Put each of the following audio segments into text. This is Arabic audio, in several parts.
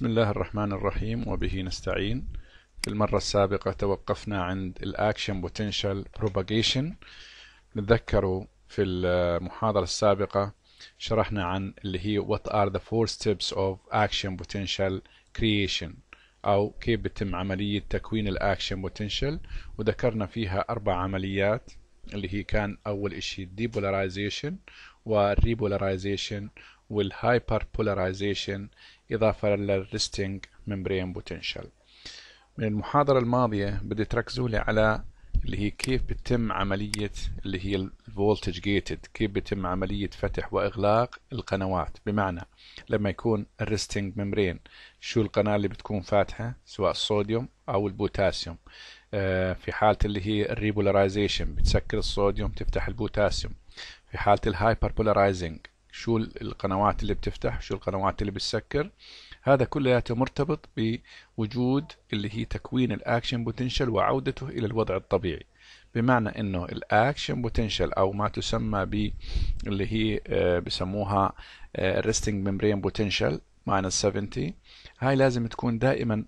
بسم الله الرحمن الرحيم وبه نستعين في المرة السابقة توقفنا عند الأكشن بوتنشال بروباجيشن نتذكروا في المحاضرة السابقة شرحنا عن اللي هي what are the four steps of action potential creation أو كيف بتم عملية تكوين الأكشن بوتنشال وذكرنا فيها أربع عمليات اللي هي كان أول إشي الديبولاريزيشن والريبولاريزيشن والهايبر بولاريزيشن إضافة للريستنج ممبرين بوتنشال من المحاضرة الماضية بدي تركزوا لي على اللي هي كيف بتتم عملية اللي هي الفولتج جيتد كيف بتتم عملية فتح وإغلاق القنوات بمعنى لما يكون الريستنج ممبرين شو القناة اللي بتكون فاتحة سواء الصوديوم أو البوتاسيوم آه، في حالة اللي هي الريبولاريزيشن بتسكر الصوديوم تفتح البوتاسيوم في حالة الهايبر بولاريزنج شو القنوات اللي بتفتح شو القنوات اللي بتسكر هذا كلياته مرتبط بوجود اللي هي تكوين الاكشن بوتنشال وعودته الى الوضع الطبيعي بمعنى انه الاكشن بوتنشال او ما تسمى ب اللي هي آه، بسموها ريستنج ميمبرين بوتنشال ماينس 70 هاي لازم تكون دائما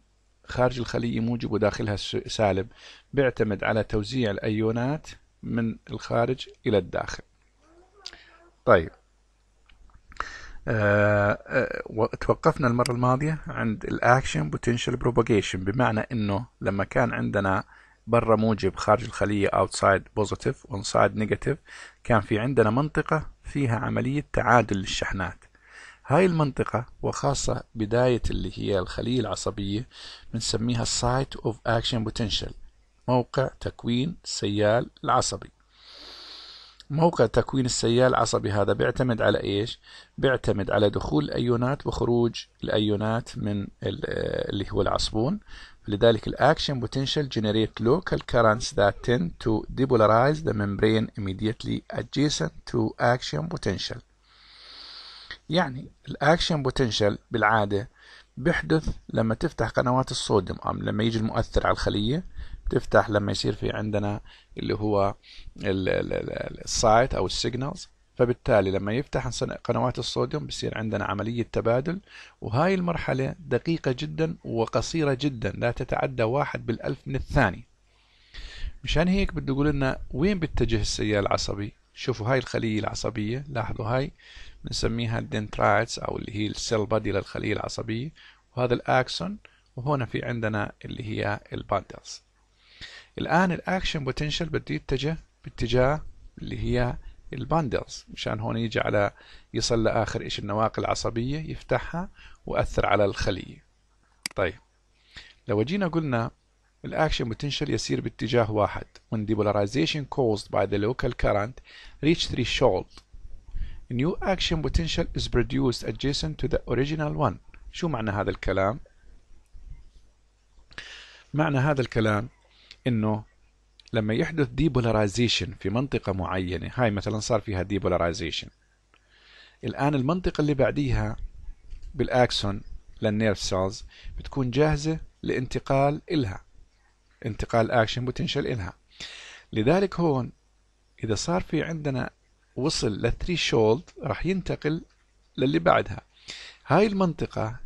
خارج الخلية موجب وداخلها سالب بيعتمد على توزيع الأيونات من الخارج إلى الداخل طيب آه، آه، توقفنا المرة الماضية عند الاكشن بوتنشال بروباجيشن بمعنى انه لما كان عندنا برا موجب خارج الخلية outside positive وانسايد negative كان في عندنا منطقة فيها عملية تعادل للشحنات هاي المنطقة وخاصة بداية اللي هي الخلية العصبية بنسميها site of action potential موقع تكوين السيال العصبي موقع تكوين السيال العصبي هذا بيعتمد على ايش؟ بيعتمد على دخول الايونات وخروج الايونات من اللي هو العصبون لذلك الاكشن بوتنشال جنريت لوكال كرنتس ذات تن تو ديبولارايز ذا ممبرين immediately adjacent to action potential يعني الاكشن بوتنشال بالعاده بيحدث لما تفتح قنوات الصوديوم لما يجي المؤثر على الخليه تفتح لما يصير في عندنا اللي هو السايت او السيجنالز فبالتالي لما يفتح قنوات الصوديوم بصير عندنا عملية تبادل وهاي المرحلة دقيقة جدا وقصيرة جدا لا تتعدى واحد بالألف من الثاني مشان هيك بده يقول لنا وين بيتجه السيال العصبي شوفوا هاي الخلية العصبية لاحظوا هاي بنسميها الدنترايتس أو اللي هي السيل بادي للخلية العصبية وهذا الأكسون وهنا في عندنا اللي هي البندلز الآن الأكشن بوتنشال بده يتجه باتجاه اللي هي الباندلز مشان هون يجي على يصل لآخر إشي النواقل العصبية يفتحها وأثر على الخلية طيب لو جينا قلنا الأكشن بوتنشال يسير باتجاه واحد when depolarization caused by the local current reach threshold new action potential is produced adjacent to the original one شو معنى هذا الكلام؟ معنى هذا الكلام انه لما يحدث ديبولاريزيشن في منطقة معينة هاي مثلا صار فيها ديبولاريزيشن الآن المنطقة اللي بعديها بالأكسون للنيرف سيلز بتكون جاهزة لانتقال إلها انتقال أكشن بوتنشال إلها لذلك هون إذا صار في عندنا وصل للثري شولد راح ينتقل للي بعدها هاي المنطقة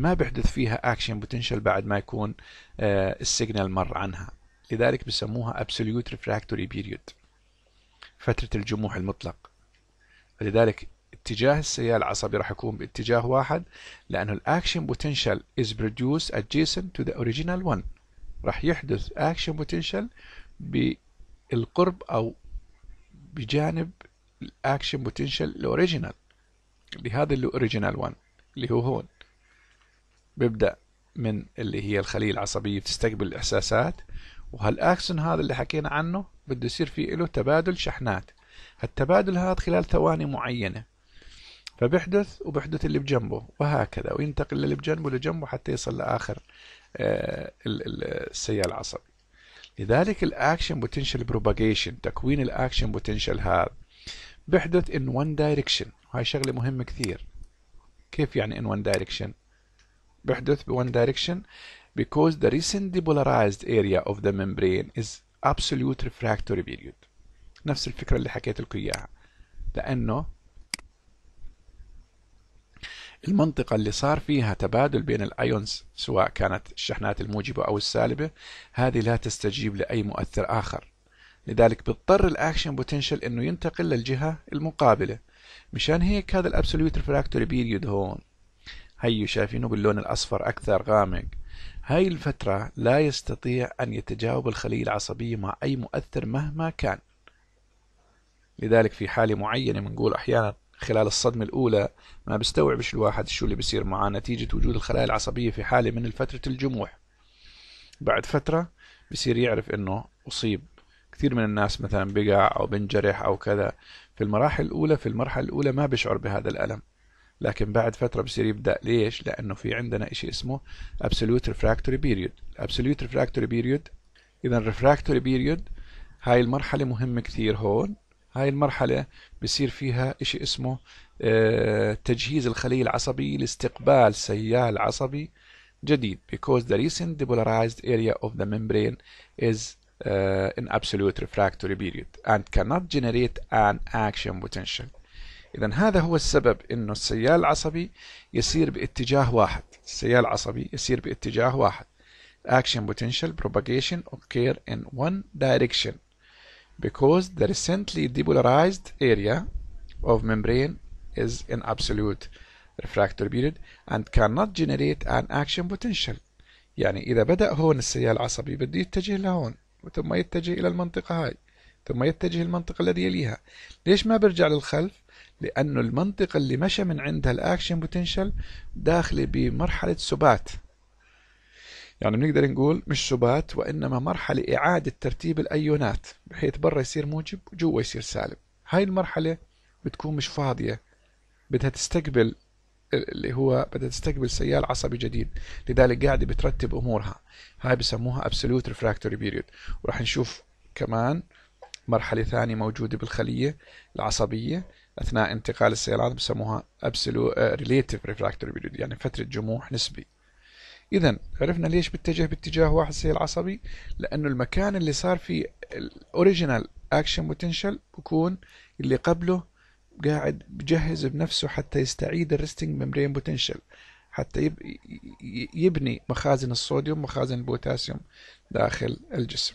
ما بيحدث فيها اكشن بوتنشال بعد ما يكون آه، السيجنال مر عنها لذلك بسموها absolute refractory period فترة الجموح المطلق لذلك اتجاه السيال العصبي راح يكون باتجاه واحد لأنه الأكشن بوتنشال از برودوس adjacent تو ذا اوريجينال one راح يحدث أكشن بوتنشال بالقرب أو بجانب الأكشن بوتنشال الأوريجينال لهذا الأوريجينال 1 اللي هو هون بيبدأ من اللي هي الخلية العصبية بتستقبل الإحساسات وهالأكسون هذا اللي حكينا عنه بده يصير في له تبادل شحنات هالتبادل هذا خلال ثواني معينة فبيحدث وبيحدث اللي بجنبه وهكذا وينتقل للي بجنبه لجنبه حتى يصل لآخر آه، السيال العصبي لذلك الاكشن بوتنشال بروباجيشن تكوين الاكشن بوتنشال هذا بيحدث ان وان دايركشن وهي شغله مهمه كثير كيف يعني ان وان دايركشن بيحدث بون دايركشن because the recently polarized area of the membrane is absolute refractory period نفس الفكرة اللي حكيت لكم إياها لأنه المنطقة اللي صار فيها تبادل بين الأيونز سواء كانت الشحنات الموجبة أو السالبة هذه لا تستجيب لأي مؤثر آخر لذلك بيضطر الأكشن بوتنشال إنه ينتقل للجهة المقابلة مشان هيك هذا الأبسوليوت ريفراكتوري بيريود هون هيو شايفينه باللون الأصفر أكثر غامق هاي الفترة لا يستطيع أن يتجاوب الخلية العصبية مع أي مؤثر مهما كان لذلك في حالة معينة بنقول أحيانا خلال الصدمة الأولى ما بستوعبش الواحد شو اللي بصير معاه نتيجة وجود الخلايا العصبية في حالة من فترة الجموح بعد فترة بصير يعرف إنه أصيب كثير من الناس مثلا بقع أو بنجرح أو كذا في المراحل الأولى في المرحلة الأولى ما بيشعر بهذا الألم لكن بعد فترة بصير يبدأ ليش؟ لأنه في عندنا شيء اسمه absolute refractory period absolute refractory period إذا refractory period هاي المرحلة مهمة كثير هون هاي المرحلة بصير فيها شيء اسمه تجهيز الخلية العصبية لاستقبال سيال عصبي جديد because the recent depolarized area of the membrane is uh, in absolute refractory period and cannot generate an action potential إذا هذا هو السبب أنه السيال العصبي يسير باتجاه واحد السيال العصبي يسير باتجاه واحد action potential propagation occur in one direction because the recently depolarized area of membrane is in absolute refractory period and cannot generate an action potential يعني إذا بدأ هون السيال العصبي بده يتجه لهون ثم يتجه إلى المنطقة هاي ثم يتجه المنطقة الذي يليها ليش ما برجع للخلف لأنه المنطقة اللي مشى من عندها الأكشن بوتنشال داخلة بمرحلة ثبات يعني بنقدر نقول مش ثبات وإنما مرحلة إعادة ترتيب الأيونات بحيث برا يصير موجب وجوا يصير سالب هاي المرحلة بتكون مش فاضية بدها تستقبل اللي هو بدها تستقبل سيال عصبي جديد لذلك قاعدة بترتب أمورها هاي بسموها ابسولوت ريفراكتوري بيريود وراح نشوف كمان مرحلة ثانية موجودة بالخلية العصبية أثناء انتقال السيلات بسموها ابسلو ريليتيف ريفراكتوري بيريود يعني فترة جموح نسبي إذا عرفنا ليش بتجه باتجاه واحد السيل العصبي لأنه المكان اللي صار فيه الأوريجينال أكشن بوتنشال بكون اللي قبله قاعد بجهز بنفسه حتى يستعيد الريستنج ميمبرين بوتنشال حتى يبني مخازن الصوديوم مخازن البوتاسيوم داخل الجسم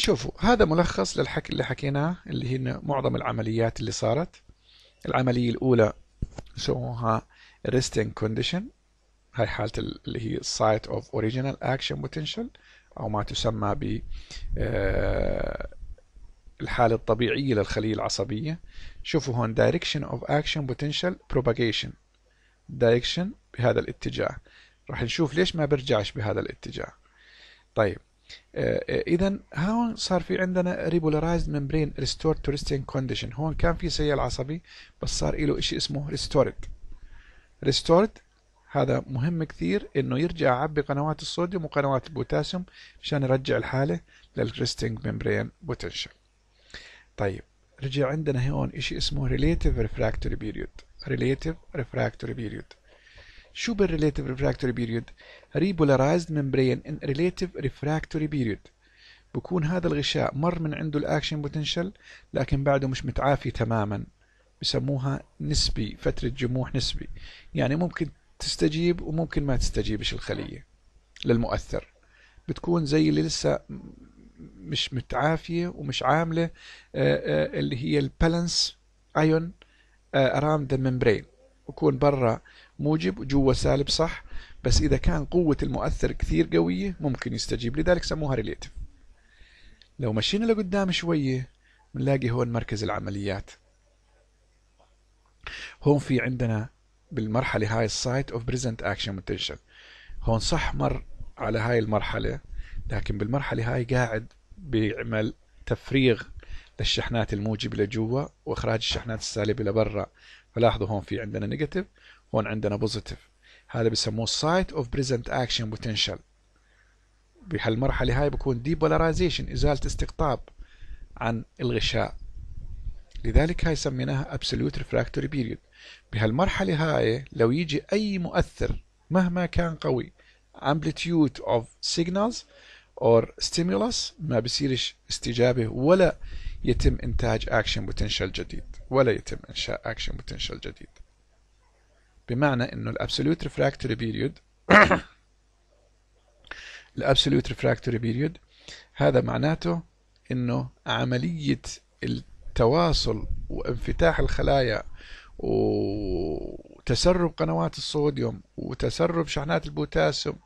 شوفوا هذا ملخص للحكي اللي حكيناه اللي هي معظم العمليات اللي صارت العملية الأولى سموها resting condition هاي حالة اللي هي site of original action potential أو ما تسمى ب آه، الحالة الطبيعية للخلية العصبية شوفوا هون direction of action potential propagation direction بهذا الاتجاه راح نشوف ليش ما برجعش بهذا الاتجاه طيب آه، اذا هون صار في عندنا ريبولارايزد ممبرين ريستور تورستين كونديشن هون كان في سيال عصبي بس صار له شيء اسمه ريستورد ريستورد هذا مهم كثير انه يرجع يعبي قنوات الصوديوم وقنوات البوتاسيوم مشان يرجع الحاله للريستينج ممبرين بوتنشال طيب رجع عندنا هون شيء اسمه ريليتيف ريفراكتوري بيريود ريليتيف ريفراكتوري بيريود شو بالريليتيف ريفراكتوري بيريود ريبولارايزد ممبرين ان ريليتيف ريفراكتوري بيريود بكون هذا الغشاء مر من عنده الاكشن بوتنشل لكن بعده مش متعافي تماما بسموها نسبي فترة جموح نسبي يعني ممكن تستجيب وممكن ما تستجيبش الخلية للمؤثر بتكون زي اللي لسه مش متعافية ومش عاملة آه، آه، اللي هي البالانس ايون آه، around the membrane بكون برا موجب جوا سالب صح بس إذا كان قوة المؤثر كثير قوية ممكن يستجيب لذلك سموها ريليتيف لو مشينا لقدام شوية بنلاقي هون مركز العمليات هون في عندنا بالمرحلة هاي السايت اوف بريزنت اكشن بوتنشال هون صح مر على هاي المرحلة لكن بالمرحلة هاي قاعد بيعمل تفريغ للشحنات الموجبة لجوا واخراج الشحنات السالبة لبرا فلاحظوا هون في عندنا نيجاتيف هون عندنا بوزيتيف هذا بسموه سايت اوف بريزنت اكشن بوتنشال بهالمرحله هاي بكون ديبولاريزيشن ازاله استقطاب عن الغشاء لذلك هاي سميناها ابسولوت ريفراكتوري بيريود بهالمرحله هاي لو يجي اي مؤثر مهما كان قوي امبليتيود اوف سيجنالز اور ستيمولس ما بصيرش استجابه ولا يتم انتاج اكشن بوتنشال جديد ولا يتم انشاء اكشن بوتنشال جديد بمعنى انه الابسولوت ريفراكتوري بيريود الابسولوت ريفراكتوري بيريود هذا معناته انه عملية التواصل وانفتاح الخلايا وتسرب قنوات الصوديوم وتسرب شحنات البوتاسيوم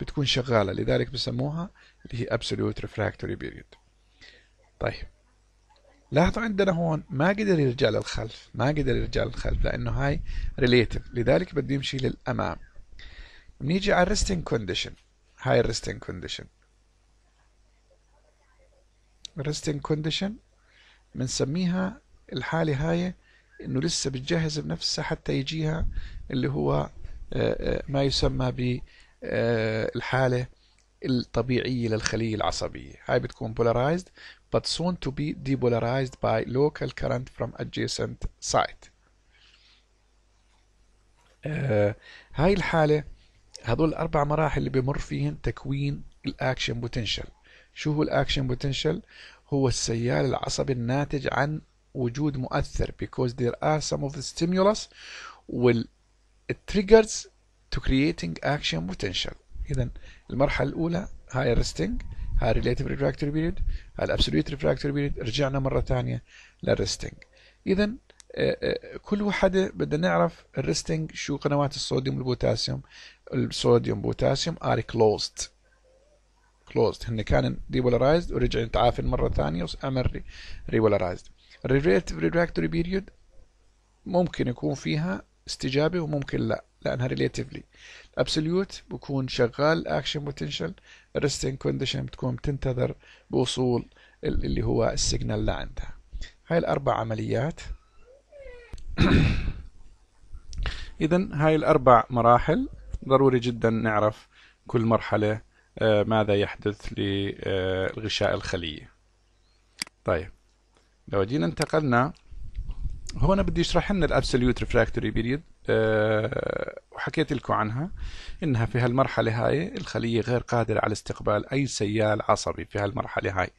بتكون شغالة لذلك بسموها اللي هي absolute refractory period طيب لاحظوا عندنا هون ما قدر يرجع للخلف ما قدر يرجع للخلف لأنه هاي ريليتف لذلك بده يمشي للأمام بنيجي على الريستنج كونديشن هاي الريستنج كونديشن الريستنج كونديشن بنسميها الحالة هاي انه لسه بتجهز بنفسها حتى يجيها اللي هو آه، آه، ما يسمى بالحالة آه، الطبيعية للخلية العصبية هاي بتكون بولارايزد but soon to be depolarized by local current from adjacent site Uh, هاي الحالة هذول الأربع مراحل اللي بمر فيهن تكوين الأكشن بوتنشل شو هو الأكشن بوتنشل؟ هو السيال العصبي الناتج عن وجود مؤثر because there are some of the stimulus will triggers to creating action potential إذا المرحلة الأولى هاي resting هاي ريليتيف ريفراكتوري بيريد هاي الابسوليت ريفراكتوري بيريد رجعنا مرة ثانية للريستنج إذا آه، آه، كل وحدة بدنا نعرف الريستنج شو قنوات الصوديوم والبوتاسيوم الصوديوم بوتاسيوم ار كلوزد كلوزد هن كان ديبولارايزد ورجع يتعافي مرة ثانية وعمل ريبولارايزد الريليتيف ريفراكتوري بيريود ممكن يكون فيها استجابة وممكن لا لأنها ريليتيفلي ابسوليوت بكون شغال أكشن بوتنشال ريستنج كونديشن بتكون بتنتظر بوصول اللي هو السيجنال لعندها هاي الاربع عمليات اذا هاي الاربع مراحل ضروري جدا نعرف كل مرحله آه، ماذا يحدث للغشاء الخليه طيب لو جينا انتقلنا هون بدي اشرح لنا الابسوليوت ريفراكتوري بيريد آه، وحكيت لكم عنها انها في هالمرحله هاي الخليه غير قادره على استقبال اي سيال عصبي في هالمرحله هاي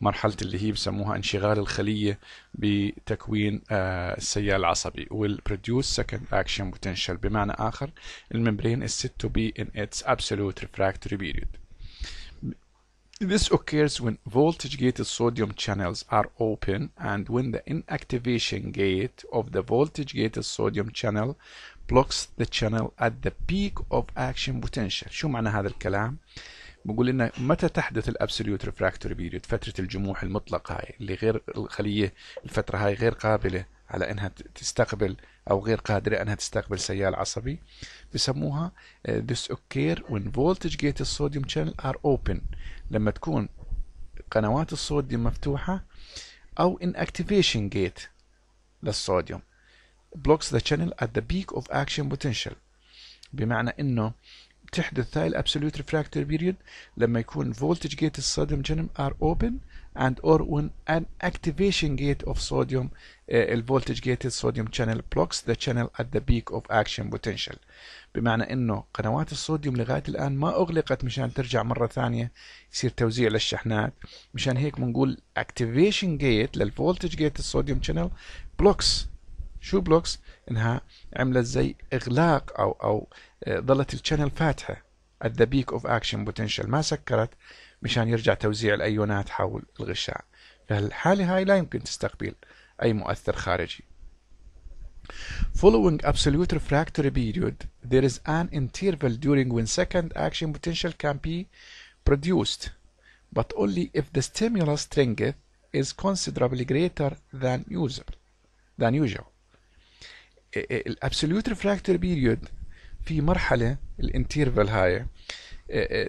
مرحله اللي هي بسموها انشغال الخليه بتكوين آه، السيال العصبي والبروديوس second اكشن بوتنشال بمعنى اخر الممبرين is set to be in its absolute refractory period This occurs when voltage-gated sodium channels are open and when the inactivation gate of the voltage-gated sodium channel blocks the channel at the peak of action potential شو معنى هذا الكلام؟ بقول لنا متى تحدث الابسوليوت ريفراكتوري بيريود فترة الجموح المطلقة هاي اللي غير الخلية الفترة هاي غير قابلة على انها تستقبل أو غير قادرة أنها تستقبل سيال عصبي بسموها آه، this occur when voltage gate sodium channel are open لما تكون قنوات الصوديوم مفتوحة أو inactivation gate للصوديوم blocks the channel at the peak of action potential بمعنى أنه تحدث هاي الابسولوت ريفراكتور بيريود لما يكون فولتج جيت الصوديوم جنم ار اوبن and or when an activation gate of sodium uh, voltage gated sodium channel blocks the channel at the peak of action potential بمعنى انه قنوات الصوديوم لغايه الان ما اغلقت مشان ترجع مره ثانيه يصير توزيع للشحنات مشان هيك بنقول activation gate لل voltage gated sodium channel blocks شو بلوكس انها عملت زي اغلاق او او ظلت الشانل فاتحه at the peak of action potential ما سكرت مشان يرجع توزيع الأيونات حول الغشاء فالحالة هاي لا يمكن تستقبل أي مؤثر خارجي Following absolute refractory period, there is an interval during when second action potential can be produced, but only if the stimulus strength is considerably greater than usual. Than usual. الابسوليوت ريفراكتوري بيريود في مرحله الانترفال هاي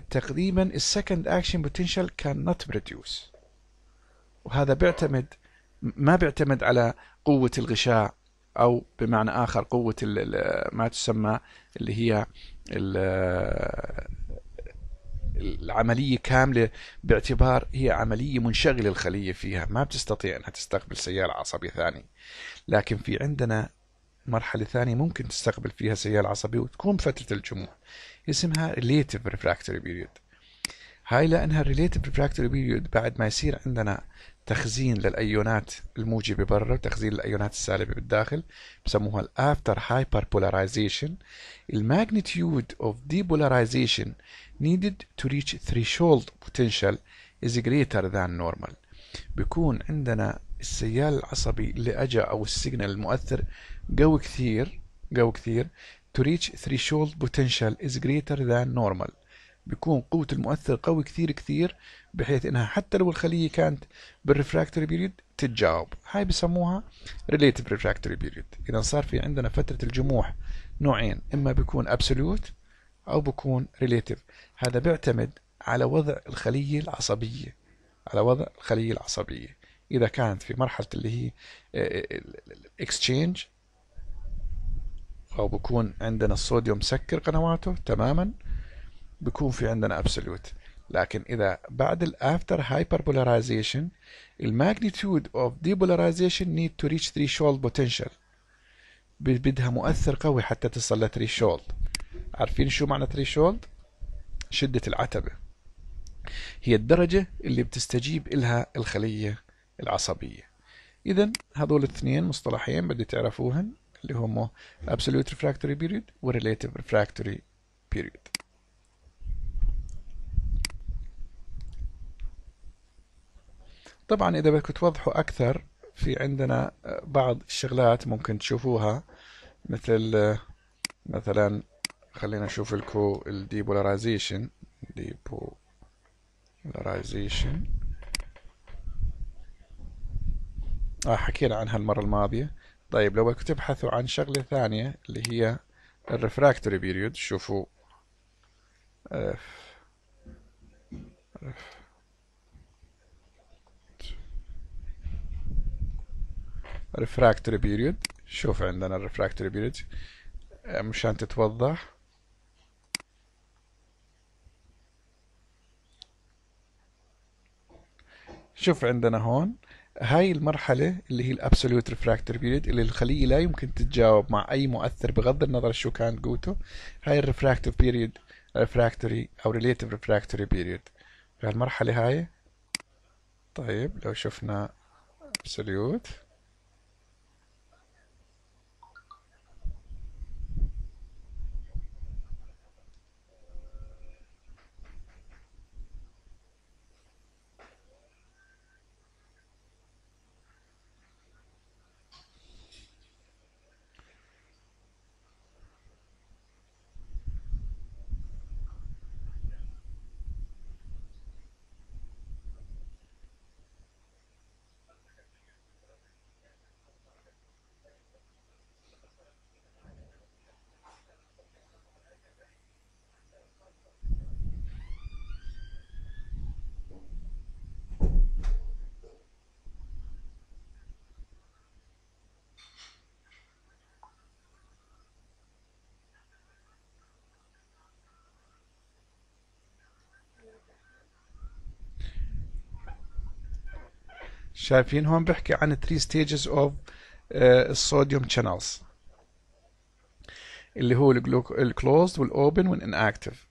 تقريبا السكند اكشن بوتنشال كان نوت بروديوس وهذا بيعتمد ما بيعتمد على قوة الغشاء أو بمعنى آخر قوة ما تسمى اللي هي العملية كاملة باعتبار هي عملية منشغلة الخلية فيها ما بتستطيع أنها تستقبل سيال عصبي ثاني لكن في عندنا مرحلة ثانية ممكن تستقبل فيها سيال عصبي وتكون فترة الجموع اسمها relative refractory period هاي لأنها relative refractory period بعد ما يصير عندنا تخزين للأيونات الموجبة برا وتخزين للأيونات السالبة بالداخل بسموها after hyperpolarization the magnitude of depolarization needed to reach threshold potential is greater than normal بيكون عندنا السيال العصبي اللي أجا أو السيجنال المؤثر قوي كثير قوي كثير to reach threshold potential is greater than normal بيكون قوة المؤثر قوي كثير كثير بحيث انها حتى لو الخلية كانت بالريفراكتوري بيريد تتجاوب هاي بسموها relative refractory period اذا صار في عندنا فترة الجموح نوعين اما بيكون absolute او بيكون relative هذا بيعتمد على وضع الخلية العصبية على وضع الخلية العصبية إذا كانت في مرحلة اللي هي آه، آه، الاكستشينج أو بكون عندنا الصوديوم سكر قنواته تماما بكون في عندنا أبسولوت لكن إذا بعد الأفتر بولاريزيشن الماجنتيود أوف depolarization نيد تو ريتش threshold potential بدها مؤثر قوي حتى تصل لثريشولد عارفين شو معنى ثريشولد؟ شدة العتبة هي الدرجة اللي بتستجيب إلها الخلية العصبية إذا هذول الاثنين مصطلحين بدي تعرفوهن اللي هما absolute refractory period و relative refractory period طبعا إذا بدكم توضحوا أكثر في عندنا بعض الشغلات ممكن تشوفوها مثل مثلا خلينا نشوف لكم الديبولاريزيشن ديبولاريزيشن آه حكينا عنها المرة الماضية طيب لو بدكم تبحثوا عن شغلة ثانية اللي هي الرفراكتوري بيريود شوفوا اف اف ريفراكتوري بيريود شوف عندنا الرفراكتوري بيريود مشان تتوضح شوف عندنا هون هاي المرحلة اللي هي الابسوليوت ريفراكتور بيريد اللي الخلية لا يمكن تتجاوب مع أي مؤثر بغض النظر شو كان قوته هاي الريفراكتور بيريد ريفراكتوري أو ريليتيف ريفراكتوري بيريد في هالمرحلة هاي طيب لو شفنا ابسوليوت شايفين هون بحكي عن 3 stages of الصوديوم uh, channels اللي هو الكلوزد والاوبن والاناكتيف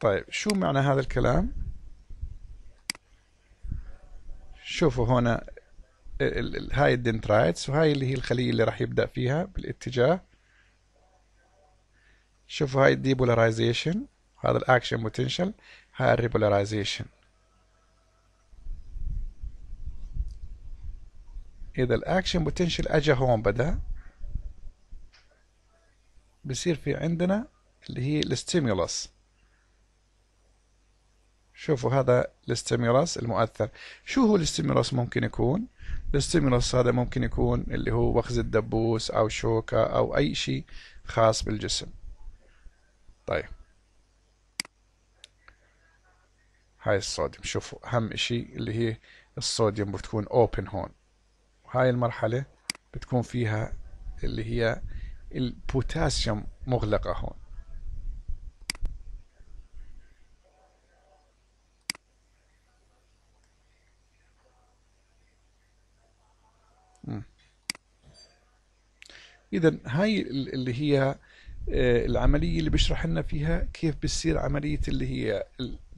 طيب شو معنى هذا الكلام شوفوا هنا هاي الدنترايتس وهاي اللي هي الخلية اللي راح يبدأ فيها بالاتجاه شوفوا هاي الديبولاريزيشن هذا الاكشن بوتنشال higher polarization اذا الاكشن بوتنشال اجى هون بدا بصير في عندنا اللي هي الستيمولس شوفوا هذا الاستيمولس المؤثر شو هو الاستيمولس ممكن يكون الاستيمولس هذا ممكن يكون اللي هو وخز الدبوس او شوكة او اي شيء خاص بالجسم طيب هاي الصوديوم شوفوا أهم إشي اللي هي الصوديوم بتكون اوبن هون هاي المرحلة بتكون فيها اللي هي البوتاسيوم مغلقة هون اذا هاي اللي هي آه، العمليه اللي بشرح لنا فيها كيف بتصير عمليه اللي هي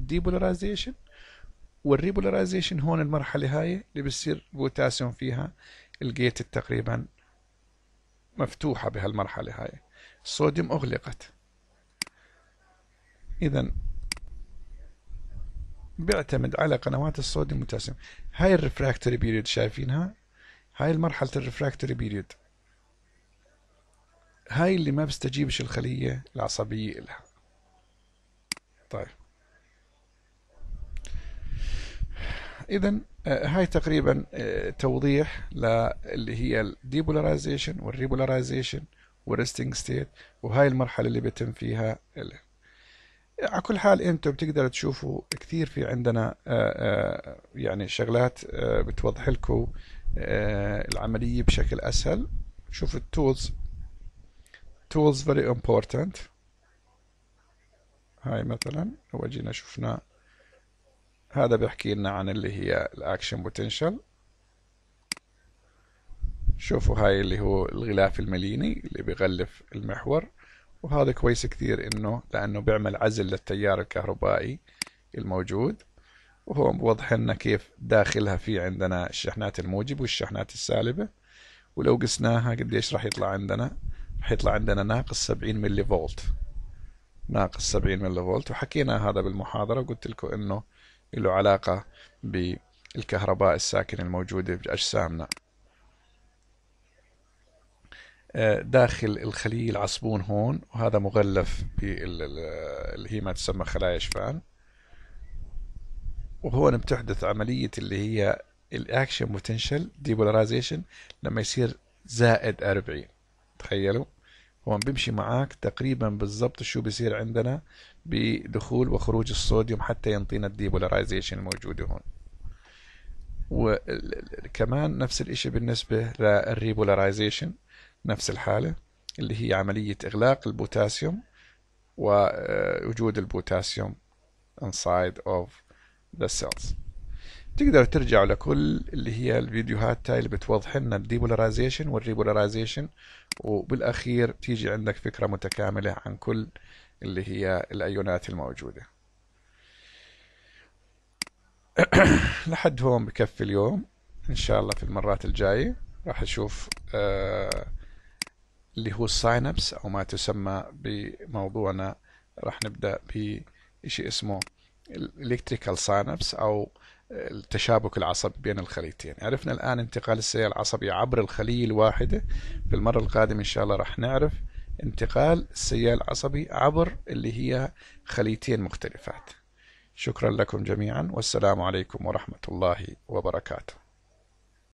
الديبولاريزيشن والريبولاريزيشن هون المرحلة هاي اللي بصير البوتاسيوم فيها الجيت تقريبا مفتوحة بهالمرحلة هاي الصوديوم أغلقت إذا بيعتمد على قنوات الصوديوم والبوتاسيوم هاي الريفراكتوري بيريد شايفينها هاي المرحلة الريفراكتوري بيريد هاي اللي ما بستجيبش الخلية العصبية إلها طيب اذا آه، هاي تقريبا آه، توضيح للي هي الديبولاريزيشن والريبولاريزيشن والريستنج ستيت وهاي المرحله اللي بيتم فيها على كل حال انتم بتقدروا تشوفوا كثير في عندنا آه، يعني شغلات بتوضح لكم العمليه بشكل اسهل شوف التولز تولز فيري امبورتنت هاي مثلا لو جينا شفنا هذا بيحكي لنا عن اللي هي الاكشن بوتنشال شوفوا هاي اللي هو الغلاف المليني اللي بيغلف المحور وهذا كويس كثير انه لانه بيعمل عزل للتيار الكهربائي الموجود وهو بوضح لنا كيف داخلها في عندنا الشحنات الموجب والشحنات السالبة ولو قسناها قديش راح يطلع عندنا راح يطلع عندنا ناقص 70 ملي فولت ناقص 70 ملي فولت وحكينا هذا بالمحاضرة وقلت لكم انه له علاقة بالكهرباء الساكنة الموجودة بأجسامنا آه، داخل الخلية العصبون هون وهذا مغلف اللي هي ما تسمى خلايا شفان وهون بتحدث عملية اللي هي الاكشن بوتنشال ديبولاريزيشن لما يصير زائد 40 تخيلوا هون بيمشي معاك تقريبا بالضبط شو بصير عندنا بدخول وخروج الصوديوم حتى ينطينا الديبولاريزيشن الموجودة هون وكمان نفس الشيء بالنسبة للريبولاريزيشن نفس الحالة اللي هي عملية إغلاق البوتاسيوم ووجود البوتاسيوم inside of the cells تقدر ترجعوا لكل اللي هي الفيديوهات هاي اللي بتوضح لنا الديبولاريزيشن والريبولاريزيشن وبالاخير تيجي عندك فكره متكامله عن كل اللي هي الايونات الموجوده لحد هون بكفي اليوم ان شاء الله في المرات الجايه راح نشوف آه اللي هو الساينبس او ما تسمى بموضوعنا راح نبدا بشيء اسمه الالكتريكال ساينبس او التشابك العصبي بين الخليتين عرفنا الآن انتقال السيارة العصبي عبر الخلية الواحدة في المرة القادمة إن شاء الله راح نعرف انتقال السيال العصبي عبر اللي هي خليتين مختلفات شكرا لكم جميعا والسلام عليكم ورحمة الله وبركاته